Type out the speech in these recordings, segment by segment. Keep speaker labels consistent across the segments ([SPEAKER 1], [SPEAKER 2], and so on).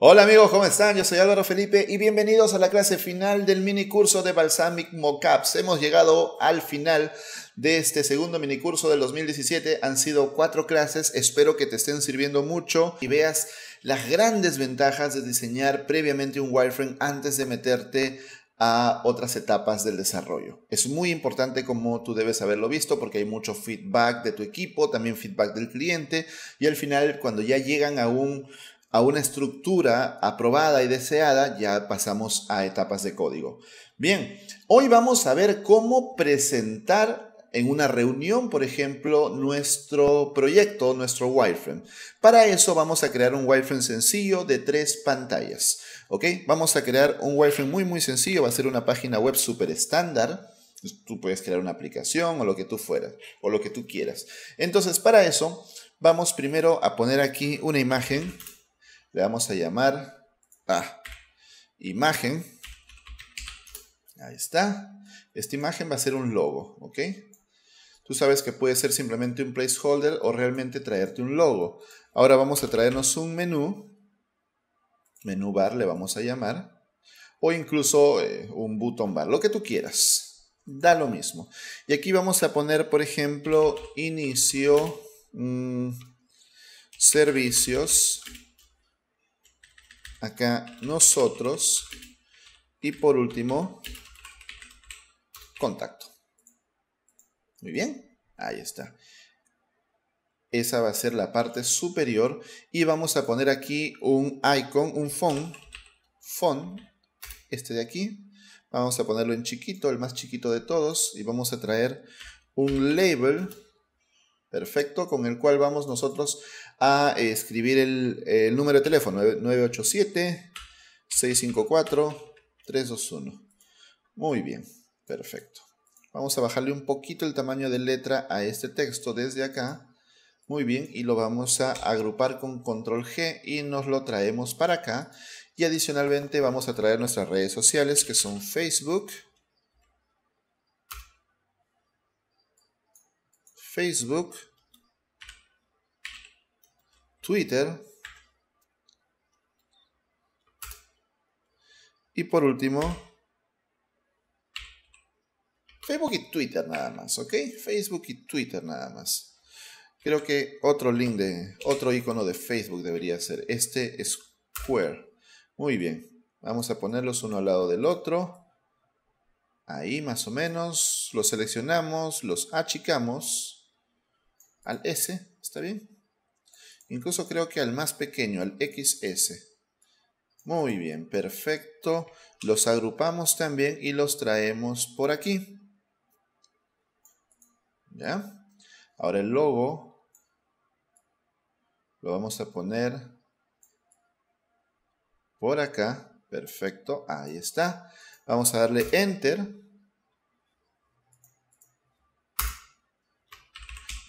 [SPEAKER 1] Hola amigos, ¿cómo están? Yo soy Álvaro Felipe y bienvenidos a la clase final del mini curso de Balsamic Mockups. Hemos llegado al final de este segundo mini curso del 2017. Han sido cuatro clases, espero que te estén sirviendo mucho y veas las grandes ventajas de diseñar previamente un wireframe antes de meterte a otras etapas del desarrollo. Es muy importante como tú debes haberlo visto porque hay mucho feedback de tu equipo, también feedback del cliente y al final cuando ya llegan a un a una estructura aprobada y deseada, ya pasamos a etapas de código. Bien, hoy vamos a ver cómo presentar en una reunión, por ejemplo, nuestro proyecto, nuestro wireframe. Para eso vamos a crear un wireframe sencillo de tres pantallas. ¿ok? Vamos a crear un wireframe muy muy sencillo, va a ser una página web súper estándar. Tú puedes crear una aplicación o lo que tú fueras, o lo que tú quieras. Entonces, para eso, vamos primero a poner aquí una imagen le vamos a llamar a imagen. Ahí está. Esta imagen va a ser un logo, ¿ok? Tú sabes que puede ser simplemente un placeholder o realmente traerte un logo. Ahora vamos a traernos un menú. Menú bar le vamos a llamar. O incluso eh, un button bar, lo que tú quieras da lo mismo. Y aquí vamos a poner, por ejemplo, inicio, mm, servicios, acá nosotros y por último contacto. Muy bien, ahí está. Esa va a ser la parte superior y vamos a poner aquí un icon, un font, font, este de aquí. Vamos a ponerlo en chiquito, el más chiquito de todos y vamos a traer un label perfecto con el cual vamos nosotros a escribir el, número de teléfono 987-654-321. Eh, Muy bien, perfecto. Vamos a bajarle un poquito el tamaño de letra a este texto desde acá. Muy bien, y lo vamos a agrupar con control G y nos lo traemos para acá. Y adicionalmente vamos a traer nuestras redes sociales que son Facebook, Facebook, Twitter. Y por último, Facebook y Twitter nada más, ¿ok? Facebook y Twitter nada más. Creo que otro link de, otro icono de Facebook debería ser este Square. Muy bien, vamos a ponerlos uno al lado del otro. Ahí más o menos, los seleccionamos, los achicamos al S, ¿está bien? Incluso creo que al más pequeño, al XS. Muy bien, perfecto. Los agrupamos también y los traemos por aquí. ¿Ya? Ahora el logo lo vamos a poner por acá. Perfecto, ahí está. Vamos a darle Enter.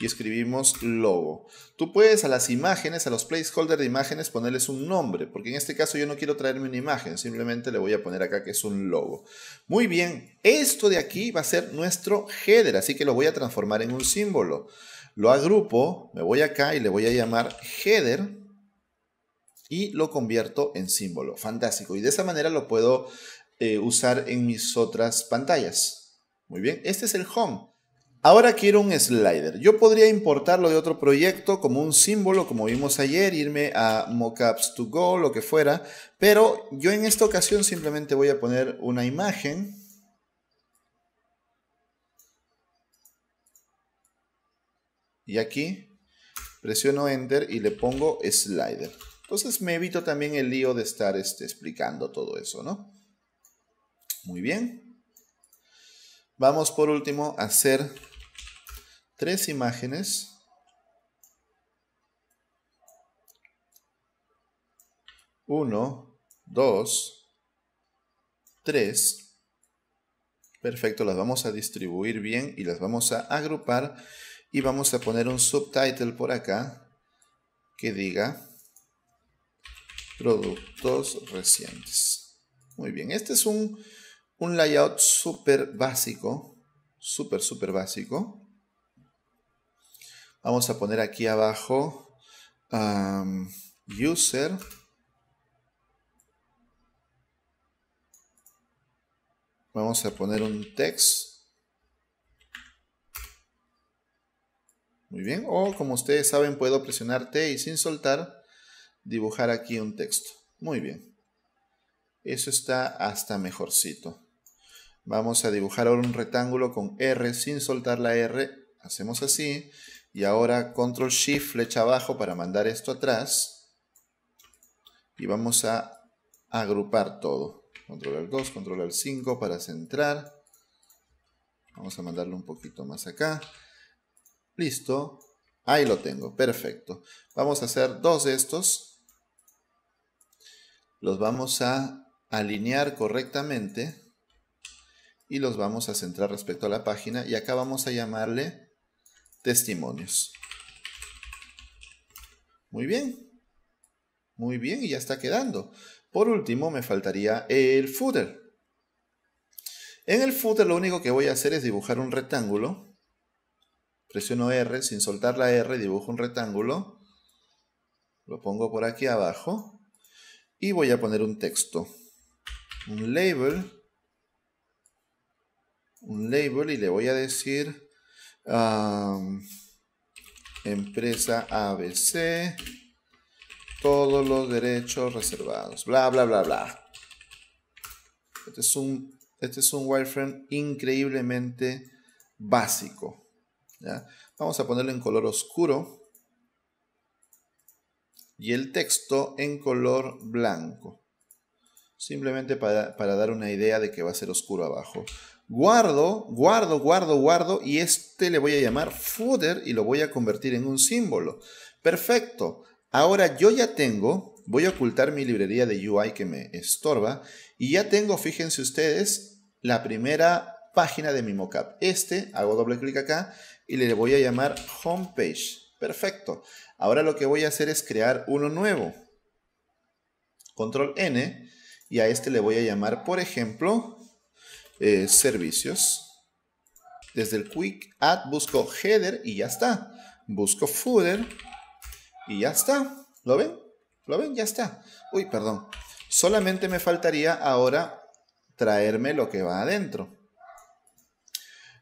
[SPEAKER 1] y escribimos logo. Tú puedes a las imágenes, a los placeholders de imágenes, ponerles un nombre, porque en este caso yo no quiero traerme una imagen, simplemente le voy a poner acá que es un logo. Muy bien, esto de aquí va a ser nuestro header, así que lo voy a transformar en un símbolo. Lo agrupo, me voy acá y le voy a llamar header y lo convierto en símbolo. Fantástico. Y de esa manera lo puedo eh, usar en mis otras pantallas. Muy bien, este es el home. Ahora quiero un slider. Yo podría importarlo de otro proyecto como un símbolo, como vimos ayer, irme a mockups to go, lo que fuera. Pero yo en esta ocasión simplemente voy a poner una imagen. Y aquí presiono enter y le pongo slider. Entonces me evito también el lío de estar este, explicando todo eso, ¿no? Muy bien. Vamos por último a hacer tres imágenes. Uno, dos, tres. Perfecto, las vamos a distribuir bien y las vamos a agrupar y vamos a poner un subtitle por acá que diga productos recientes. Muy bien, este es un, un layout súper básico, súper, súper básico. Vamos a poner aquí abajo user. Vamos a poner un text. Muy bien. O como ustedes saben, puedo presionar T y sin soltar, dibujar aquí un texto. Muy bien. Eso está hasta mejorcito. Vamos a dibujar ahora un rectángulo con R sin soltar la R. Hacemos así. Y ahora control shift flecha abajo para mandar esto atrás. Y vamos a agrupar todo. Control al 2, control al 5 para centrar. Vamos a mandarlo un poquito más acá. Listo. Ahí lo tengo. Perfecto. Vamos a hacer dos de estos. Los vamos a alinear correctamente. Y los vamos a centrar respecto a la página. Y acá vamos a llamarle testimonios. Muy bien. Muy bien, y ya está quedando. Por último, me faltaría el footer. En el footer lo único que voy a hacer es dibujar un rectángulo. Presiono R, sin soltar la R, dibujo un rectángulo. Lo pongo por aquí abajo. Y voy a poner un texto. Un label. Un label y le voy a decir empresa ABC, todos los derechos reservados, bla, bla, bla, bla. Este es un, este es un wireframe increíblemente básico. Vamos a ponerlo en color oscuro y el texto en color blanco. Simplemente para, para, dar una idea de que va a ser oscuro abajo guardo, guardo, guardo, guardo y este le voy a llamar footer y lo voy a convertir en un símbolo. Perfecto. Ahora yo ya tengo, voy a ocultar mi librería de UI que me estorba y ya tengo, fíjense ustedes, la primera página de mi mockup. Este, hago doble clic acá y le voy a llamar homepage. Perfecto. Ahora lo que voy a hacer es crear uno nuevo. Control N y a este le voy a llamar, por ejemplo, eh, servicios. Desde el quick add busco header y ya está. Busco footer y ya está. ¿Lo ven? ¿Lo ven? Ya está. Uy, perdón. Solamente me faltaría ahora traerme lo que va adentro.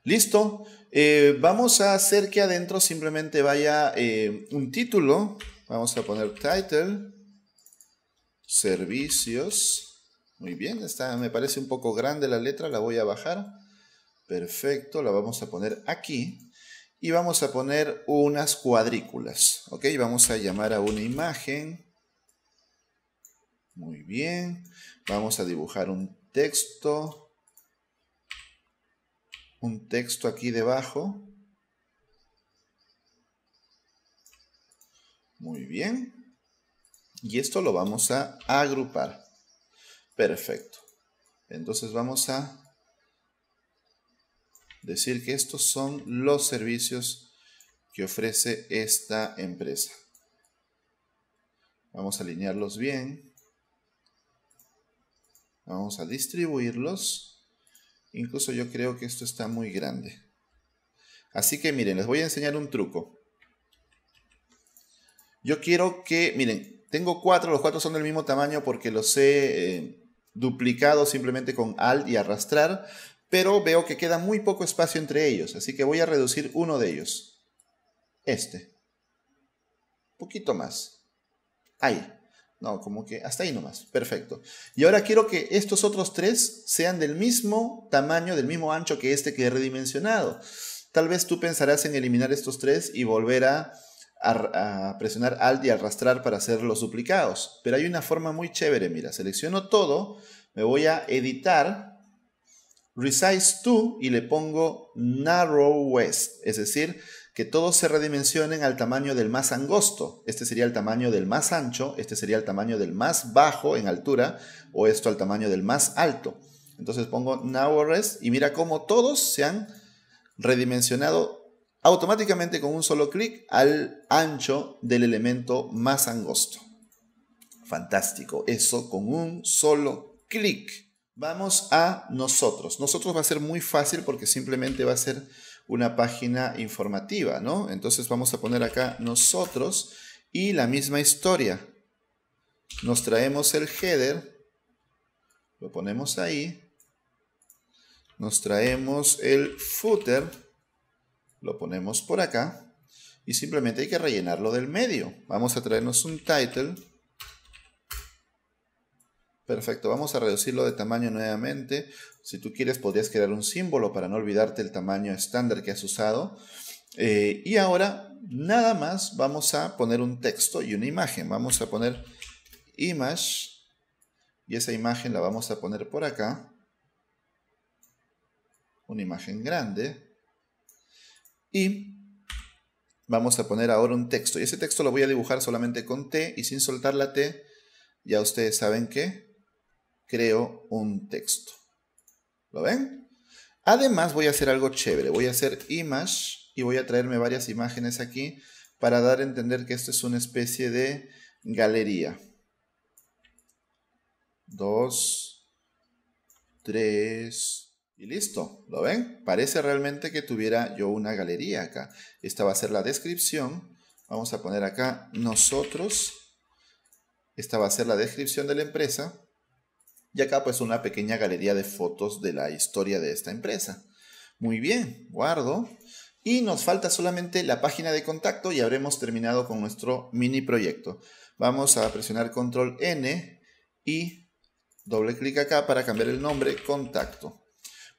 [SPEAKER 1] Listo. Eh, vamos a hacer que adentro simplemente vaya eh, un título. Vamos a poner title. Servicios. Muy bien, está, me parece un poco grande la letra, la voy a bajar. Perfecto, la vamos a poner aquí. Y vamos a poner unas cuadrículas, ¿ok? Vamos a llamar a una imagen. Muy bien. Vamos a dibujar un texto. Un texto aquí debajo. Muy bien. Y esto lo vamos a agrupar. Perfecto. Entonces vamos a decir que estos son los servicios que ofrece esta empresa. Vamos a alinearlos bien. Vamos a distribuirlos. Incluso yo creo que esto está muy grande. Así que miren, les voy a enseñar un truco. Yo quiero que, miren, tengo cuatro, los cuatro son del mismo tamaño porque los he eh, duplicado simplemente con Alt y arrastrar, pero veo que queda muy poco espacio entre ellos, así que voy a reducir uno de ellos. Este. Un poquito más. Ahí. No, como que hasta ahí nomás. Perfecto. Y ahora quiero que estos otros tres sean del mismo tamaño, del mismo ancho que este que he redimensionado. Tal vez tú pensarás en eliminar estos tres y volver a a, presionar Alt y arrastrar para hacer los duplicados. Pero hay una forma muy chévere, mira, selecciono todo, me voy a editar, resize to y le pongo narrow west, es decir, que todos se redimensionen al tamaño del más angosto. Este sería el tamaño del más ancho, este sería el tamaño del más bajo en altura o esto al tamaño del más alto. Entonces pongo narrow west y mira cómo todos se han redimensionado automáticamente con un solo clic al ancho del elemento más angosto. Fantástico, eso con un solo clic. Vamos a nosotros. Nosotros va a ser muy fácil porque simplemente va a ser una página informativa, ¿no? Entonces vamos a poner acá nosotros y la misma historia. Nos traemos el header, lo ponemos ahí, nos traemos el footer, lo ponemos por acá y simplemente hay que rellenarlo del medio. Vamos a traernos un title. Perfecto, vamos a reducirlo de tamaño nuevamente. Si tú quieres podrías crear un símbolo para no olvidarte el tamaño estándar que has usado. Eh, y ahora nada más vamos a poner un texto y una imagen. Vamos a poner image y esa imagen la vamos a poner por acá. Una imagen grande. Y vamos a poner ahora un texto. Y ese texto lo voy a dibujar solamente con T y sin soltar la T, ya ustedes saben que creo un texto. ¿Lo ven? Además voy a hacer algo chévere. Voy a hacer image y voy a traerme varias imágenes aquí para dar a entender que esto es una especie de galería. Dos, tres, y listo, ¿lo ven? Parece realmente que tuviera yo una galería acá. Esta va a ser la descripción. Vamos a poner acá nosotros. Esta va a ser la descripción de la empresa. Y acá pues una pequeña galería de fotos de la historia de esta empresa. Muy bien, guardo. Y nos falta solamente la página de contacto y habremos terminado con nuestro mini proyecto. Vamos a presionar control N y doble clic acá para cambiar el nombre contacto.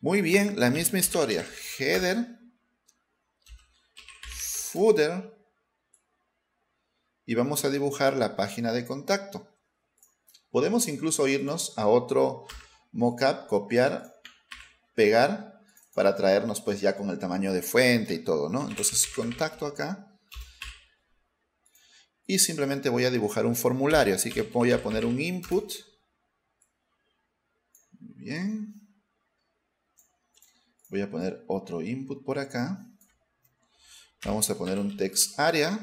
[SPEAKER 1] Muy bien, la misma historia. Header, footer y vamos a dibujar la página de contacto. Podemos incluso irnos a otro mockup, copiar, pegar para traernos pues ya con el tamaño de fuente y todo, ¿no? Entonces contacto acá y simplemente voy a dibujar un formulario, así que voy a poner un input. Bien. Voy a poner otro input por acá. Vamos a poner un text area.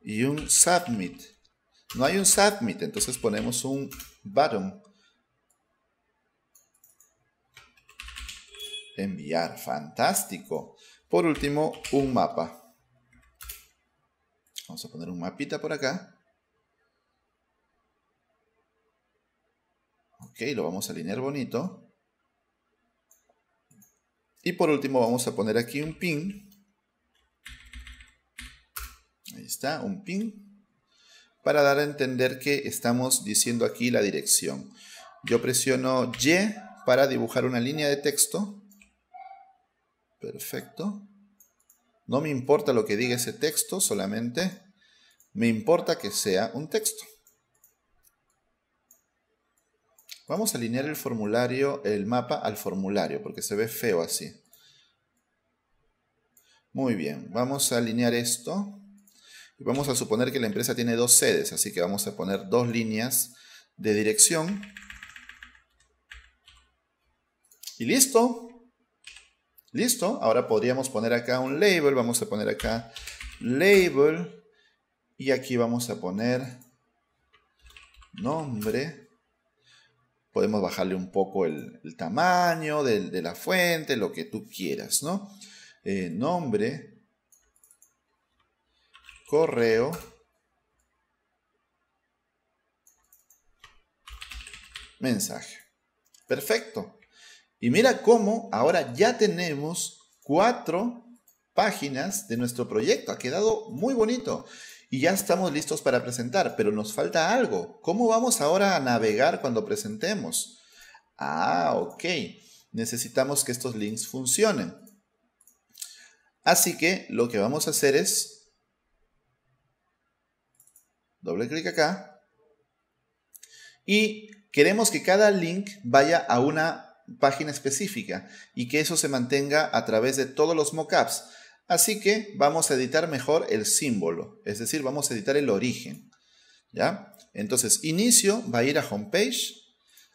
[SPEAKER 1] Y un submit. No hay un submit, entonces ponemos un button. Enviar, fantástico. Por último, un mapa. Vamos a poner un mapita por acá. Ok, lo vamos a alinear bonito. Y por último vamos a poner aquí un pin. Ahí está, un pin. Para dar a entender que estamos diciendo aquí la dirección. Yo presiono Y para dibujar una línea de texto. Perfecto. No me importa lo que diga ese texto, solamente me importa que sea un texto. Vamos a alinear el formulario, el mapa al formulario, porque se ve feo así. Muy bien, vamos a alinear esto. Vamos a suponer que la empresa tiene dos sedes, así que vamos a poner dos líneas de dirección. Y listo. Listo. Ahora podríamos poner acá un label. Vamos a poner acá label. Y aquí vamos a poner nombre podemos bajarle un poco el, tamaño de, la fuente, lo que tú quieras, ¿no? Eh, nombre, correo, mensaje. Perfecto. Y mira cómo ahora ya tenemos cuatro páginas de nuestro proyecto. Ha quedado muy bonito y ya estamos listos para presentar, pero nos falta algo. ¿Cómo vamos ahora a navegar cuando presentemos? Ah, ok. Necesitamos que estos links funcionen. Así que lo que vamos a hacer es doble clic acá y queremos que cada link vaya a una página específica y que eso se mantenga a través de todos los mockups. Así que vamos a editar mejor el símbolo, es decir, vamos a editar el origen. ¿Ya? Entonces, inicio va a ir a homepage,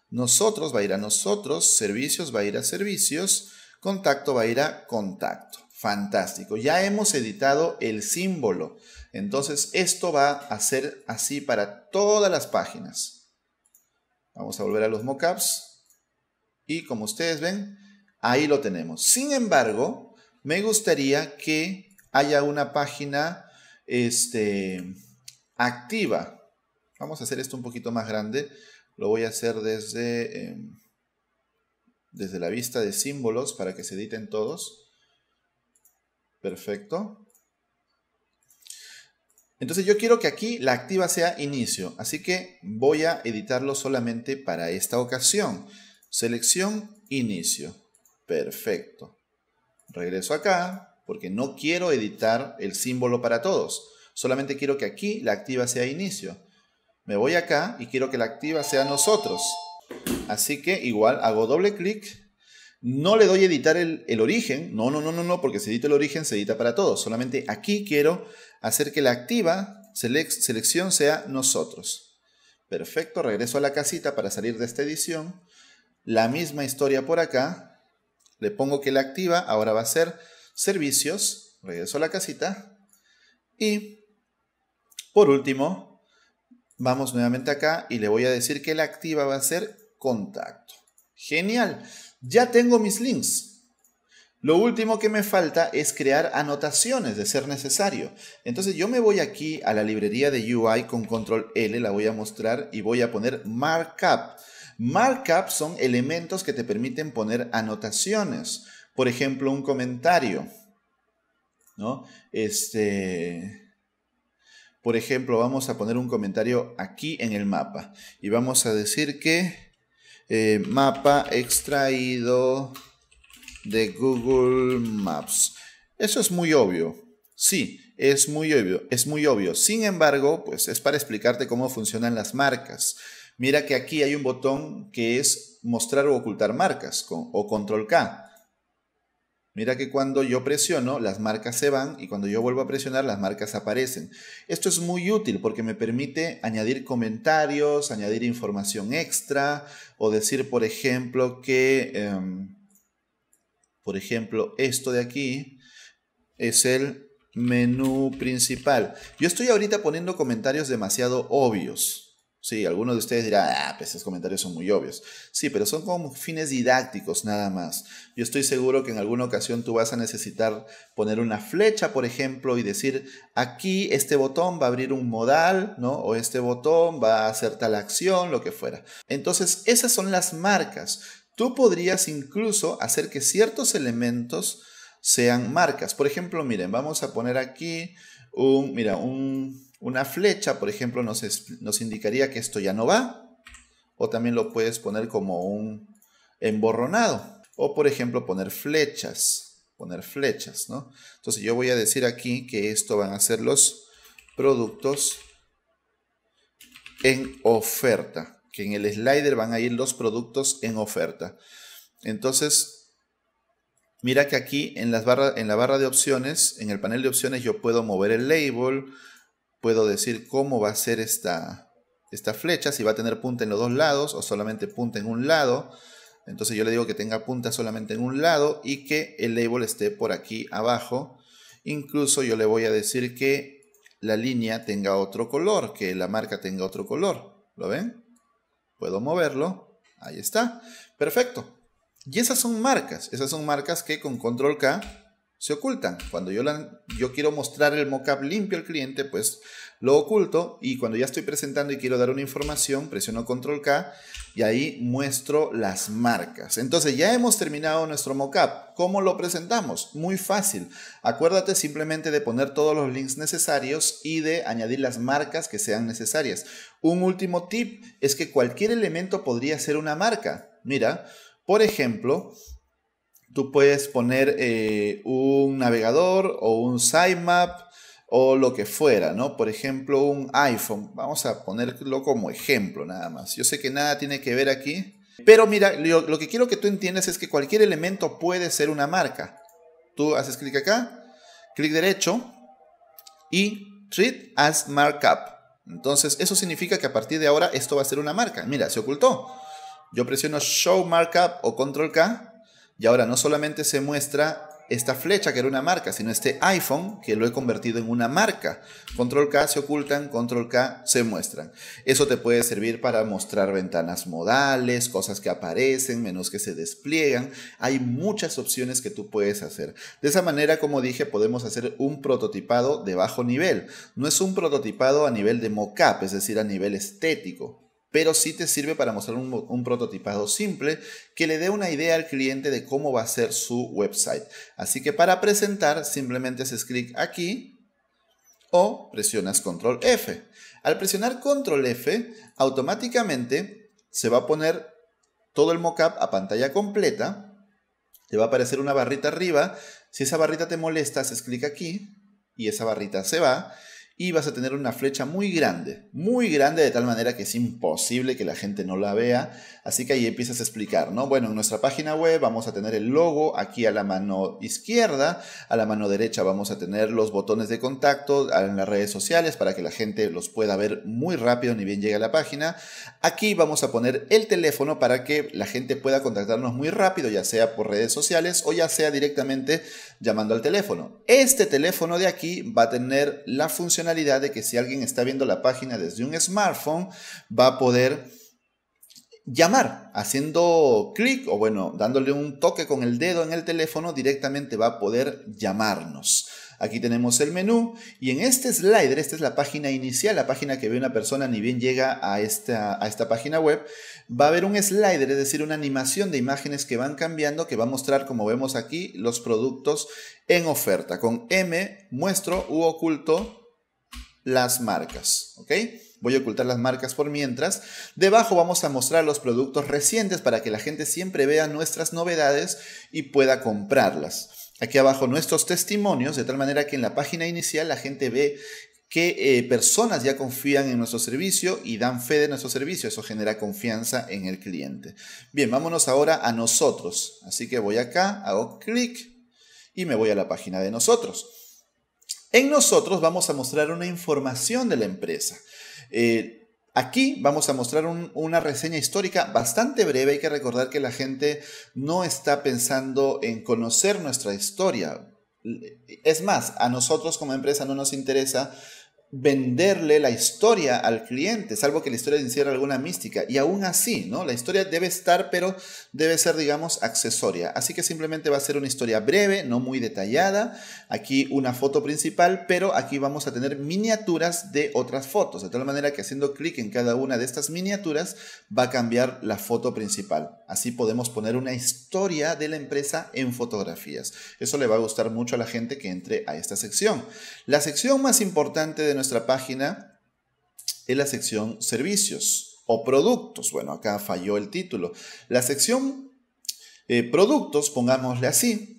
[SPEAKER 1] nosotros va a ir a nosotros, servicios va a ir a servicios, contacto va a ir a contacto. Fantástico, ya hemos editado el símbolo. Entonces, esto va a ser así para todas las páginas. Vamos a volver a los mockups. Y como ustedes ven, ahí lo tenemos. Sin embargo, me gustaría que haya una página este, activa. Vamos a hacer esto un poquito más grande. Lo voy a hacer desde, em, desde la vista de símbolos para que se editen todos. Perfecto. Entonces yo quiero que aquí la activa sea inicio, así que voy a editarlo solamente para esta ocasión. Selección inicio. Perfecto. Regreso acá porque no quiero editar el símbolo para todos. Solamente quiero que aquí la activa sea inicio. Me voy acá y quiero que la activa sea nosotros. Así que igual hago doble clic. No le doy editar el, origen. No, no, no, no, no, porque si edito el origen se edita para todos. Solamente aquí quiero hacer que la activa selección sea nosotros. Perfecto, regreso a la casita para salir de esta edición. La misma historia por acá. Le pongo que la activa, ahora va a ser servicios, regreso a la casita. Y por último, vamos nuevamente acá y le voy a decir que la activa va a ser contacto. Genial, ya tengo mis links. Lo último que me falta es crear anotaciones de ser necesario. Entonces yo me voy aquí a la librería de UI con control L, la voy a mostrar y voy a poner markup. Markups son elementos que te permiten poner anotaciones. Por ejemplo, un comentario. Este. Por ejemplo, vamos a poner un comentario aquí en el mapa. Y vamos a decir que eh, mapa extraído de Google Maps. Eso es muy obvio. Sí, es muy obvio, es muy obvio. Sin embargo, pues es para explicarte cómo funcionan las marcas. Mira que aquí hay un botón que es mostrar o ocultar marcas o control K. Mira que cuando yo presiono, las marcas se van y cuando yo vuelvo a presionar, las marcas aparecen. Esto es muy útil porque me permite añadir comentarios, añadir información extra o decir, por ejemplo, que, em, por ejemplo, esto de aquí es el menú principal. Yo estoy ahorita poniendo comentarios demasiado obvios. Sí, algunos de ustedes dirán, ah, pues esos comentarios son muy obvios. Sí, pero son como fines didácticos nada más. Yo estoy seguro que en alguna ocasión tú vas a necesitar poner una flecha, por ejemplo, y decir, aquí este botón va a abrir un modal, ¿no? O este botón va a hacer tal acción, lo que fuera. Entonces, esas son las marcas. Tú podrías incluso hacer que ciertos elementos sean marcas. Por ejemplo, miren, vamos a poner aquí un, mira, un una flecha, por ejemplo, nos, indicaría que esto ya no va. O también lo puedes poner como un emborronado. O, por ejemplo, poner flechas. Poner flechas, ¿no? Entonces yo voy a decir aquí que esto van a ser los productos en oferta. Que en el slider van a ir los productos en oferta. Entonces, mira que aquí en, en la barra de opciones, en el panel de opciones, yo puedo mover el label, puedo decir cómo va a ser esta, esta flecha, si va a tener punta en los dos lados o solamente punta en un lado. Entonces yo le digo que tenga punta solamente en un lado y que el label esté por aquí abajo. Incluso yo le voy a decir que la línea tenga otro color, que la marca tenga otro color. ¿Lo ven? Puedo moverlo. Ahí está. Perfecto. Y esas son marcas. Esas son marcas que con control K se ocultan. Cuando yo, yo quiero mostrar el mockup limpio al cliente, pues lo oculto y cuando ya estoy presentando y quiero dar una información, presiono control K y ahí muestro las marcas. Entonces ya hemos terminado nuestro mockup. ¿Cómo lo presentamos? Muy fácil. Acuérdate simplemente de poner todos los links necesarios y de añadir las marcas que sean necesarias. Un último tip es que cualquier elemento podría ser una marca. Mira, por ejemplo, Tú puedes poner eh, un navegador o un sitemap o lo que fuera, ¿no? Por ejemplo, un iPhone. Vamos a ponerlo como ejemplo nada más. Yo sé que nada tiene que ver aquí. Pero mira, lo, lo que quiero que tú entiendas es que cualquier elemento puede ser una marca. Tú haces clic acá, clic derecho y treat as markup. Entonces, eso significa que a partir de ahora esto va a ser una marca. Mira, se ocultó. Yo presiono Show Markup o Control K y ahora no solamente se muestra esta flecha que era una marca, sino este iPhone que lo he convertido en una marca. Control K se ocultan, Control K se muestran. Eso te puede servir para mostrar ventanas modales, cosas que aparecen, menús que se despliegan. Hay muchas opciones que tú puedes hacer. De esa manera, como dije, podemos hacer un prototipado de bajo nivel. No es un prototipado a nivel de mockup, es decir, a nivel estético pero sí te sirve para mostrar un, prototipado simple que le dé una idea al cliente de cómo va a ser su website. Así que para presentar simplemente haces clic aquí o presionas control F. Al presionar control F, automáticamente se va a poner todo el mockup a pantalla completa. Te va a aparecer una barrita arriba. Si esa barrita te molesta, haces clic aquí y esa barrita se va y vas a tener una flecha muy grande, muy grande de tal manera que es imposible que la gente no la vea. Así que ahí empiezas a explicar, ¿no? Bueno, en nuestra página web vamos a tener el logo aquí a la mano izquierda, a la mano derecha vamos a tener los botones de contacto en las redes sociales para que la gente los pueda ver muy rápido ni bien llegue a la página. Aquí vamos a poner el teléfono para que la gente pueda contactarnos muy rápido, ya sea por redes sociales o ya sea directamente llamando al teléfono. Este teléfono de aquí va a tener la funcionalidad de que si alguien está viendo la página desde un smartphone, va a poder llamar haciendo clic o bueno, dándole un toque con el dedo en el teléfono, directamente va a poder llamarnos. Aquí tenemos el menú y en este slider, esta es la página inicial, la página que ve una persona ni bien llega a esta, a esta página web, va a haber un slider, es decir, una animación de imágenes que van cambiando, que va a mostrar, como vemos aquí, los productos en oferta. Con M muestro u oculto las marcas, Voy a ocultar las marcas por mientras. Debajo vamos a mostrar los productos recientes para que la gente siempre vea nuestras novedades y pueda comprarlas aquí abajo nuestros testimonios, de tal manera que en la página inicial la gente ve que eh, personas ya confían en nuestro servicio y dan fe de nuestro servicio. Eso genera confianza en el cliente. Bien, vámonos ahora a nosotros. Así que voy acá, hago clic y me voy a la página de nosotros. En nosotros vamos a mostrar una información de la empresa. Eh, Aquí vamos a mostrar una reseña histórica bastante breve. Hay que recordar que la gente no está pensando en conocer nuestra historia. Es más, a nosotros como empresa no nos interesa venderle la historia al cliente, salvo que la historia hiciera alguna mística. Y aún así, ¿no? La historia debe estar, pero debe ser, digamos, accesoria. Así que simplemente va a ser una historia breve, no muy detallada. Aquí una foto principal, pero aquí vamos a tener miniaturas de otras fotos. De tal manera que haciendo clic en cada una de estas miniaturas va a cambiar la foto principal. Así podemos poner una historia de la empresa en fotografías. Eso le va a gustar mucho a la gente que entre a esta sección. La sección más importante de nuestra página es la sección servicios o productos. Bueno, acá falló el título. La sección eh, productos, pongámosle así,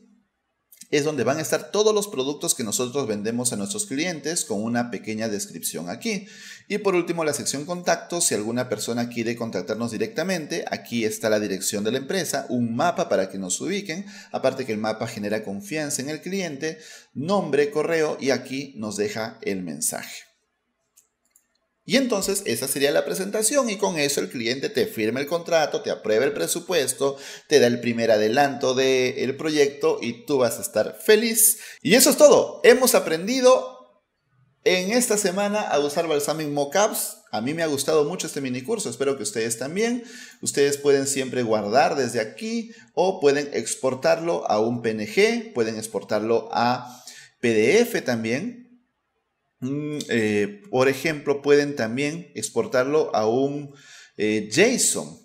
[SPEAKER 1] es donde van a estar todos los productos que nosotros vendemos a nuestros clientes con una pequeña descripción aquí. Y por último, la sección contactos, si alguna persona quiere contactarnos directamente, aquí está la dirección de la empresa, un mapa para que nos ubiquen, aparte que el mapa genera confianza en el cliente, nombre, correo y aquí nos deja el mensaje. Y entonces esa sería la presentación y con eso el cliente te firma el contrato, te aprueba el presupuesto, te da el primer adelanto del el proyecto y tú vas a estar feliz. Y eso es todo. Hemos aprendido en esta semana a usar Balsamic Mockups. A mí me ha gustado mucho este mini curso, espero que ustedes también. Ustedes pueden siempre guardar desde aquí o pueden exportarlo a un PNG, pueden exportarlo a PDF también Mm, eh, por ejemplo, pueden también exportarlo a un eh, JSON.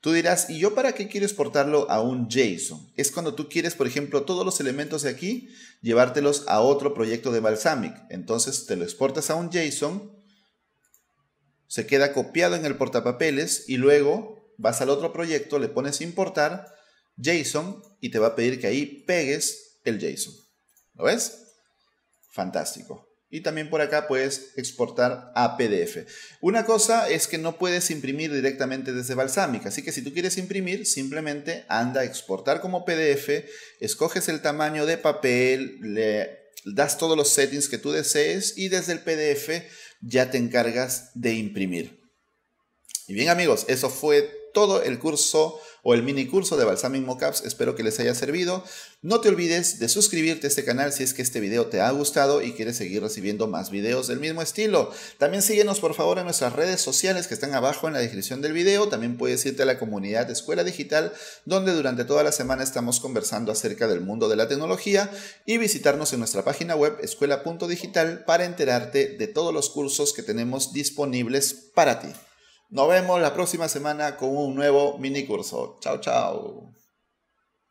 [SPEAKER 1] Tú dirás, ¿y yo para qué quiero exportarlo a un JSON? Es cuando tú quieres, por ejemplo, todos los elementos de aquí, llevártelos a otro proyecto de Balsamic. Entonces te lo exportas a un JSON, se queda copiado en el portapapeles y luego vas al otro proyecto, le pones importar JSON y te va a pedir que ahí pegues el JSON. ¿Lo ves? Fantástico. Y también por acá puedes exportar a PDF. Una cosa es que no puedes imprimir directamente desde Balsamic, así que si tú quieres imprimir, simplemente anda a exportar como PDF, escoges el tamaño de papel, le das todos los settings que tú desees y desde el PDF ya te encargas de imprimir. Y bien amigos, eso fue todo el curso o el mini curso de balsamín Mocaps Espero que les haya servido. No te olvides de suscribirte a este canal si es que este video te ha gustado y quieres seguir recibiendo más videos del mismo estilo. También síguenos por favor en nuestras redes sociales que están abajo en la descripción del video. También puedes irte a la comunidad de Escuela Digital donde durante toda la semana estamos conversando acerca del mundo de la tecnología y visitarnos en nuestra página web escuela.digital para enterarte de todos los cursos que tenemos disponibles para ti. Nos vemos la próxima semana con un nuevo mini curso. Chao, chao.